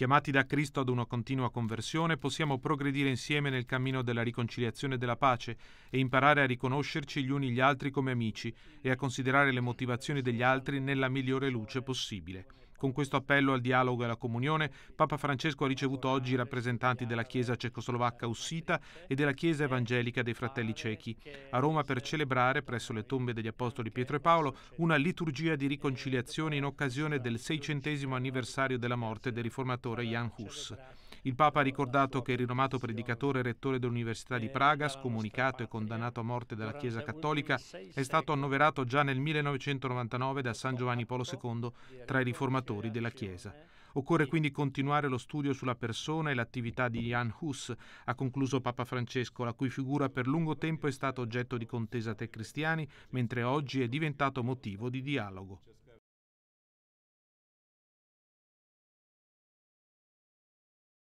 Chiamati da Cristo ad una continua conversione, possiamo progredire insieme nel cammino della riconciliazione e della pace e imparare a riconoscerci gli uni gli altri come amici e a considerare le motivazioni degli altri nella migliore luce possibile. Con questo appello al dialogo e alla comunione, Papa Francesco ha ricevuto oggi i rappresentanti della Chiesa cecoslovacca ussita e della Chiesa evangelica dei fratelli cechi a Roma per celebrare, presso le tombe degli Apostoli Pietro e Paolo, una liturgia di riconciliazione in occasione del seicentesimo anniversario della morte del riformatore Jan Hus. Il Papa ha ricordato che il rinomato predicatore e rettore dell'Università di Praga, scomunicato e condannato a morte dalla Chiesa Cattolica, è stato annoverato già nel 1999 da San Giovanni Paolo II tra i riformatori fondatori della Chiesa. Occorre quindi continuare lo studio sulla persona e l'attività di Jan Hus, ha concluso Papa Francesco, la cui figura per lungo tempo è stata oggetto di contesa tra i cristiani, mentre oggi è diventato motivo di dialogo.